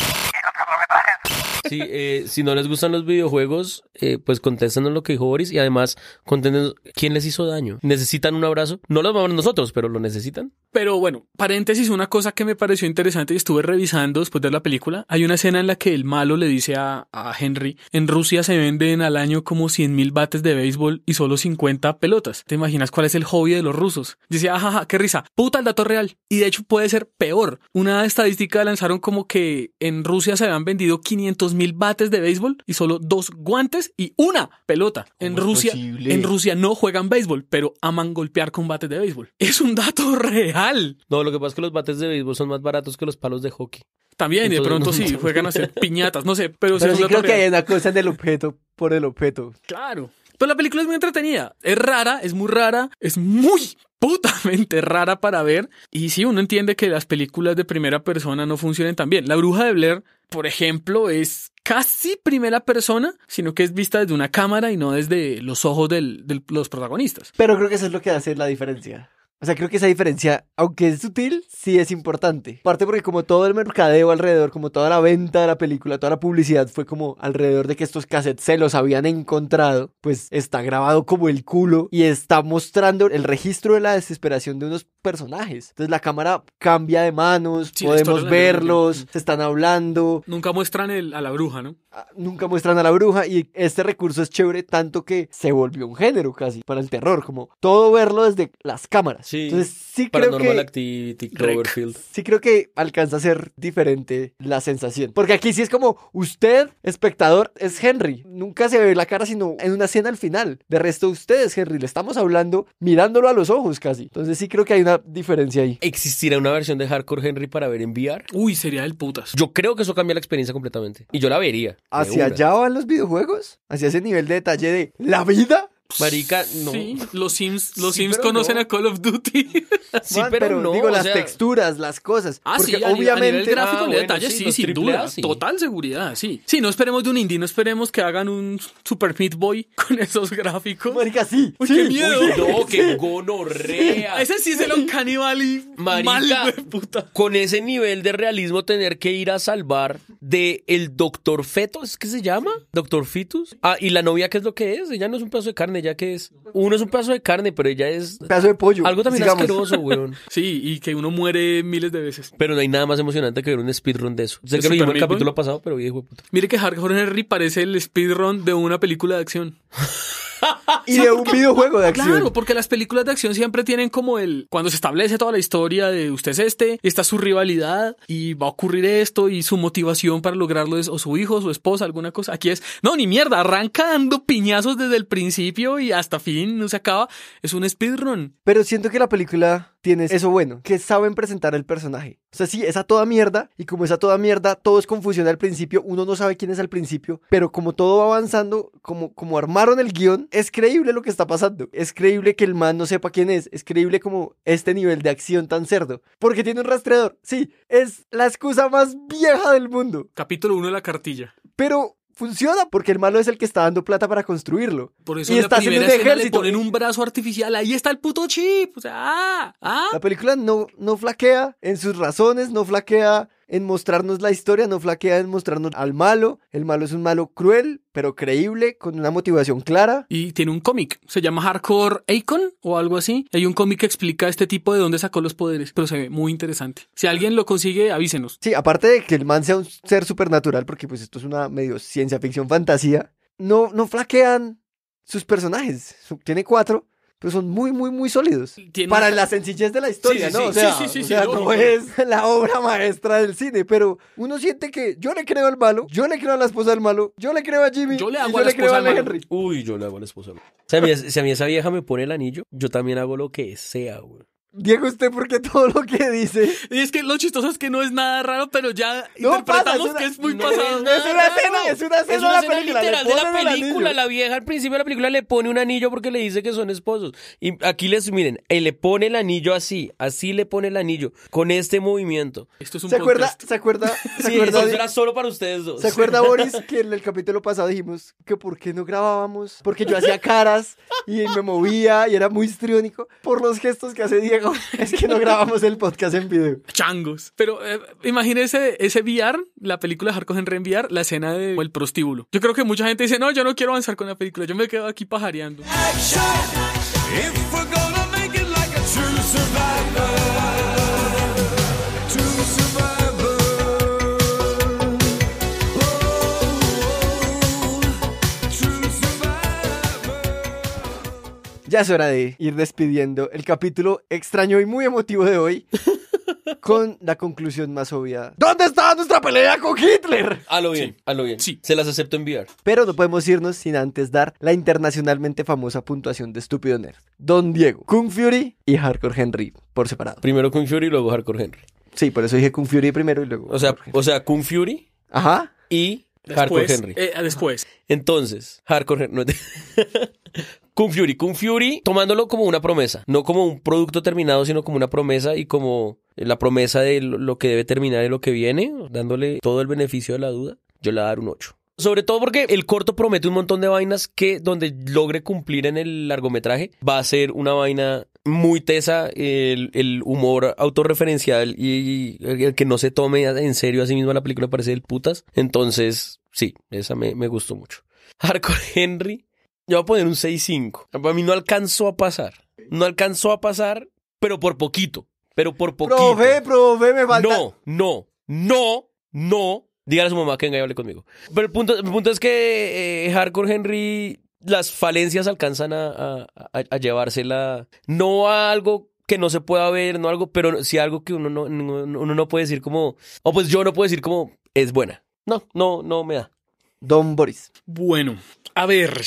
Speaker 3: Eh, si no les gustan los videojuegos, eh, pues contéstenos lo que dijo Boris y además contéstenos quién les hizo daño. ¿Necesitan un abrazo? No los vamos nosotros, pero lo necesitan.
Speaker 1: Pero bueno, paréntesis, una cosa que me pareció interesante y estuve revisando después de la película. Hay una escena en la que el malo le dice a, Henry, en Rusia se venden al año como 100 mil bates de béisbol y solo 50 pelotas. ¿Te imaginas cuál es el hobby de los rusos? Dice, ajá, qué risa. Puta el dato real. Y de hecho puede ser peor. Una estadística lanzaron como que en Rusia se habían vendido 500 mil bates de béisbol y solo dos guantes y una pelota. En Rusia, en Rusia no juegan béisbol, pero aman golpear con bates de béisbol. Es un dato real. No, lo que pasa es que los bates de béisbol son más baratos que los palos de hockey. También, de pronto sí, juegan a hacer piñatas, no sé, pero, Yo creo que hay una cosa
Speaker 2: del objeto por el objeto.
Speaker 1: Claro. Pero la película es muy entretenida. Es rara, es muy rara, es muy putamente rara para ver. Y sí, uno entiende que las películas de primera persona no funcionen tan bien. La bruja de Blair por ejemplo, es casi primera persona, sino que es vista desde una cámara y no desde los ojos de los protagonistas.
Speaker 2: Pero creo que eso es lo que hace la diferencia. O sea, creo que esa diferencia, aunque es sutil, sí es importante. Parte porque como todo el mercadeo alrededor, como toda la venta de la película, toda la publicidad fue como alrededor de que estos cassettes se los habían encontrado, pues está grabado como el culo y está mostrando el registro de la desesperación de unos personajes. Entonces la cámara cambia de manos, podemos verlos, se están hablando.
Speaker 1: Nunca muestran el, a la bruja, ¿no? Ah,
Speaker 2: nunca muestran a la bruja y este recurso es chévere tanto que se volvió un género casi para el terror, como todo verlo desde las cámaras. Sí. sí Paranormal creo que.
Speaker 1: Activity, Cloverfield.
Speaker 2: Sí, creo que alcanza a ser diferente la sensación. Porque aquí sí es como usted, espectador, es Henry. Nunca se ve la cara, sino en una escena al final. De resto, usted es Henry. Le estamos hablando mirándolo a los ojos casi. Entonces, sí creo que hay una diferencia ahí.
Speaker 3: ¿Existirá una versión de Hardcore Henry para ver en VR? Uy, sería el putas. Yo creo que eso cambia la experiencia completamente. Y yo la vería. ¿Hacia allá
Speaker 2: van los videojuegos? ¿Hacia ese nivel de detalle de la vida? Marica, no.
Speaker 1: los Sims, los Sims conocen a Call of Duty. sí, pero, no. Digo, las
Speaker 2: texturas, las cosas. Ah, sí, obviamente. A gráfico, sí, sin
Speaker 1: total seguridad, sí. Sí, no esperemos de un indie, no esperemos que hagan un Super Meat Boy con esos gráficos. Marica, sí. Uy, qué miedo. no, qué gonorrea. Ese sí es el caníbal Marica, puta. con
Speaker 3: ese nivel de realismo tener que ir a salvar de el Doctor Feto, ¿es que se llama? Doctor Fetus Ah, y la novia, ¿qué es lo que es? Ella no es un pedazo de carne ya que es. Uno es un pedazo de carne, pero ella es. Pedazo de pollo. Algo también asqueroso, weón.
Speaker 1: Sí, y que uno muere miles de veces.
Speaker 3: Pero no hay nada más emocionante que ver un speedrun de eso. Sé que lo el capítulo pasado, pero viejo
Speaker 1: puta. Mire que Hardcore Henry parece el speedrun de una película de acción.
Speaker 2: y de un videojuego de ah, acción. Claro,
Speaker 1: porque las películas de acción siempre tienen como el. Cuando se establece toda la historia de usted es este, está su rivalidad y va a ocurrir esto y su motivación para lograrlo es o su hijo, su esposa, alguna cosa. Aquí es, no, ni mierda, arranca dando piñazos desde el principio y hasta fin, no se acaba.
Speaker 2: Es un speedrun. Pero siento que la película tienes eso bueno, que saben presentar el personaje. O sea, sí, es a toda mierda y como es a toda mierda, todo es confusión al principio, uno no sabe quién es al principio, pero como todo va avanzando, como, como armaron el guión, es creíble lo que está pasando. Es creíble que el man no sepa quién es, es creíble como este nivel de acción tan cerdo, porque tiene un rastreador. Sí, es la excusa más vieja del mundo. Capítulo 1 de la cartilla. Pero funciona porque el malo es el que está dando plata para construirlo. y está haciendo un Le ponen un brazo artificial, ahí está el puto chip. O sea, ah, ah. La película no, no flaquea en sus razones, no flaquea en mostrarnos la historia, no flaquea en mostrarnos al malo. El malo es un malo cruel, pero creíble, con una motivación clara.
Speaker 1: Y tiene un cómic, se llama Hardcore Icon o algo así. Hay un cómic que explica este tipo de dónde sacó los poderes, pero se ve muy interesante. Si alguien
Speaker 2: lo consigue, avísenos. Sí, aparte de que el man sea un ser supernatural, porque pues esto es una medio ciencia ficción fantasía, no, no flaquean sus personajes. Tiene cuatro pero son muy, muy, muy sólidos. para la sencillez de la historia, ¿no? sí, es la obra maestra del cine, pero uno siente que yo le creo al malo, yo le creo a la esposa del malo, yo le creo a Jimmy, yo le, le creo a Henry.
Speaker 3: Uy, yo le hago a la esposa del malo. si a mí esa vieja me pone el anillo, yo también hago lo que sea,
Speaker 1: güey.
Speaker 2: Diego, ¿usted porque todo lo que dice? Y es que lo chistoso
Speaker 3: es que
Speaker 1: no es nada raro, pero ya interpretamos que es muy pasado. es, una escena, es una escena, es una
Speaker 3: escena literal de la película. La vieja al principio de la película le pone un anillo porque le dice que son esposos. Y aquí les, miren, él eh, le pone el anillo así, así le pone el anillo, con este movimiento. Esto es un ¿Se acuerda? ¿Se
Speaker 2: acuerda? ¿Se sí, Eso era
Speaker 3: solo para ustedes dos. ¿Se acuerda, Boris,
Speaker 2: que en el capítulo pasado dijimos que por qué no grabábamos? Porque yo hacía caras y me movía y era muy histriónico por los gestos que hace Diego Es que no grabamos el podcast en video. Changos.
Speaker 1: Pero eh, imagínese ese VR, la película de en VR, la escena del el prostíbulo. Yo creo que mucha gente dice, no, yo no quiero avanzar con la película, yo me quedo aquí pajareando.
Speaker 2: ya es hora de ir despidiendo el capítulo extraño y muy emotivo de hoy. Con la conclusión más obvia. ¿Dónde está nuestra pelea con
Speaker 3: Hitler? A lo bien, a bien. Sí. Se las acepto enviar.
Speaker 2: Pero no podemos irnos sin antes dar la internacionalmente famosa puntuación de Estúpido Nerd. Don Diego, Kung Fury y Hardcore Henry por separado. Primero Kung Fury y luego Hardcore Henry. Sí, por eso dije Kung Fury primero y luego. O
Speaker 3: sea, o sea Kung Fury.
Speaker 2: Ajá. Y Después, Hardcore Henry.
Speaker 3: Eh, después. Entonces, Hardcore Henry. Kung Fury. Kung Fury tomándolo como una promesa, no como un producto terminado, sino como una promesa y como la promesa de lo que debe terminar y lo que viene, dándole todo el beneficio de la duda. Yo le voy a dar un 8. Sobre todo porque el corto promete un montón de vainas que donde logre cumplir en el largometraje va a ser una vaina muy tesa, el, humor autorreferencial y, el que no se tome en serio a sí mismo la película parece del putas. Entonces, sí, esa me, me gustó mucho. Hardcore Henry yo voy a poner un 6-5. Para mí no alcanzó a pasar. No alcanzó a pasar, pero por poquito. Pero por poquito. Profe,
Speaker 2: profe, me falta. No,
Speaker 3: no, no, no. Dígale a su mamá que venga y hable conmigo. Pero el punto, el punto es que eh, Hardcore Henry, las falencias alcanzan a, llevársela. No a algo que no se pueda ver, no algo, pero sí algo que uno no, uno no puede decir como. O pues yo no puedo decir como es buena. No, no, no me da. Don Boris.
Speaker 1: Bueno, a ver,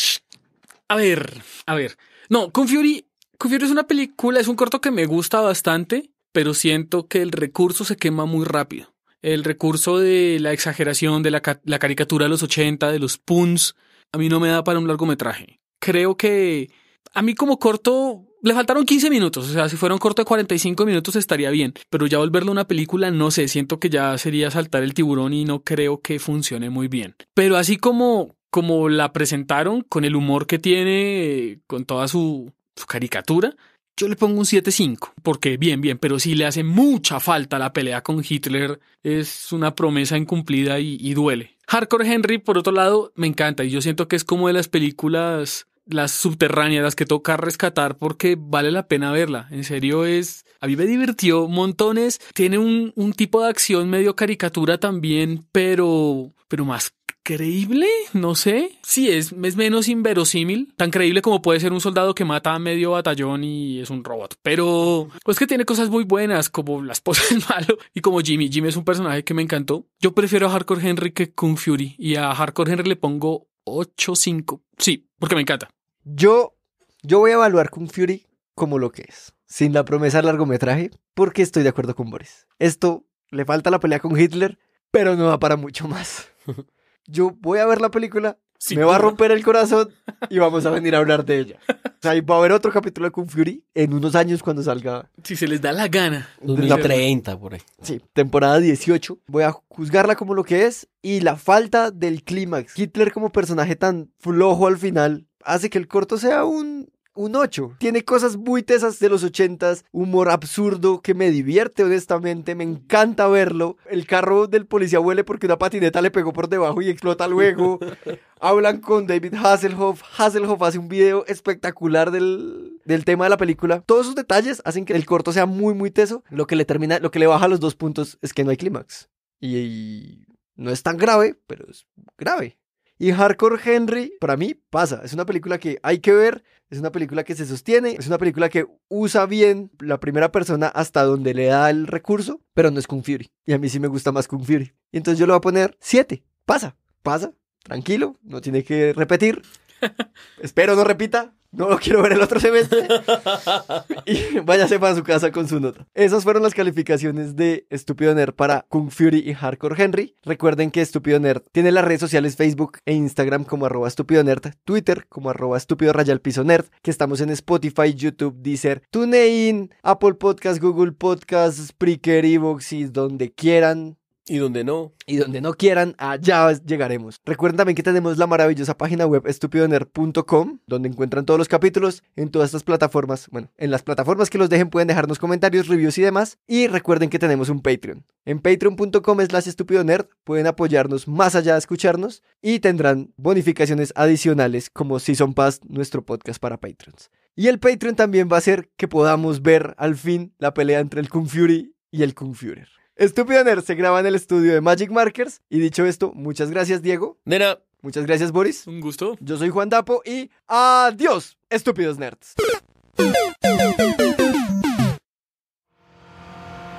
Speaker 1: a ver, a ver. No, Con Fury, es una película, es un corto que me gusta bastante, pero siento que el recurso se quema muy rápido. El recurso de la exageración, de la, caricatura de los 80, de los puns, a mí no me da para un largometraje. Creo que a mí como corto le faltaron 15 minutos, o sea, si fuera un corto de 45 minutos estaría bien, pero ya volverlo a una película, no sé, siento que ya sería saltar el tiburón y no creo que funcione muy bien. Pero así como como la presentaron, con el humor que tiene, con toda su, caricatura, yo le pongo un 7-5, porque bien, bien, pero sí le hace mucha falta la pelea con Hitler, es una promesa incumplida y, duele. Hardcore Henry, por otro lado, me encanta y yo siento que es como de las películas las subterráneas, las que toca rescatar porque vale la pena verla. En serio es, a mí me divirtió montones. Tiene un, un tipo de acción medio caricatura también, pero, pero más creíble, no sé. Sí, es, es menos inverosímil, tan creíble como puede ser un soldado que mata a medio batallón y es un robot. Pero pues que tiene cosas muy buenas, como la esposa es malo y como Jimmy. Jimmy es un personaje que me encantó. Yo prefiero a Hardcore Henry que Kung Fury y a Hardcore Henry le pongo
Speaker 2: 8-5. Sí, porque me encanta. Yo, yo voy a evaluar Kung Fury como lo que es, sin la promesa de largometraje, porque estoy de acuerdo con Boris. Esto le falta la pelea con Hitler, pero no va para mucho más. yo voy a ver la película, me va a romper el corazón y vamos a venir a hablar de ella. O sea, va a haber otro capítulo de Fury en unos años cuando salga. Si se les da la gana. 2030, por ahí. Sí, temporada 18. Voy a juzgarla como lo que es y la falta del clímax. Hitler como personaje tan flojo al final hace que el corto sea un un 8. Tiene cosas muy tesas de los 80 humor absurdo que me divierte honestamente, me encanta verlo. El carro del policía huele porque una patineta le pegó por debajo y explota luego. Hablan con David Hasselhoff. Hasselhoff hace un video espectacular del, tema de la película. Todos sus detalles hacen que el corto sea muy, muy teso. Lo que le termina, lo que le baja los dos puntos es que no hay clímax. y no es tan grave, pero es grave. Y Hardcore Henry, para mí, pasa. Es una película que hay que ver, es una película que se sostiene, es una película que usa bien la primera persona hasta donde le da el recurso, pero no es Kung Y a mí sí me gusta más Kung entonces yo le voy a poner 7. Pasa, pasa, tranquilo, no tiene que repetir. Espero no repita, no lo quiero ver el otro semestre. y váyase para su casa con su nota. Esas fueron las calificaciones de Estúpido Nerd para Kung Fury y Hardcore Henry. Recuerden que Estúpido Nerd tiene las redes sociales Facebook e Instagram como arroba estúpido nerd, Twitter como arroba estúpido rayal piso nerd, que estamos en Spotify, YouTube, Deezer, TuneIn, Apple Podcasts, Google Podcasts Spreaker, Evox y donde quieran y donde no. Y donde no quieran, allá llegaremos. Recuerden también que tenemos la maravillosa página web estupidonerd.com donde encuentran todos los capítulos en todas estas plataformas. Bueno, en las plataformas que los dejen pueden dejarnos comentarios, reviews y demás. Y recuerden que tenemos un Patreon. En patreon.com slash estupidonerd pueden apoyarnos más allá de escucharnos y tendrán bonificaciones adicionales como Season Pass, nuestro podcast para Patreons. Y el Patreon también va a ser que podamos ver al fin la pelea entre el Kung Fury y el Kung Führer. Estúpido Nerd se graba en el estudio de Magic Markers. Y dicho esto, muchas gracias, Diego. Nena. Muchas gracias, Boris. Un gusto. Yo soy Juan Dapo y adiós, estúpidos nerds.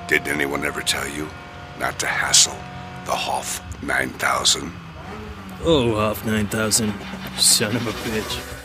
Speaker 2: Did anyone ever tell you not to hassle the Hoff 9000?
Speaker 3: Oh, Hoff 9000, son of a bitch.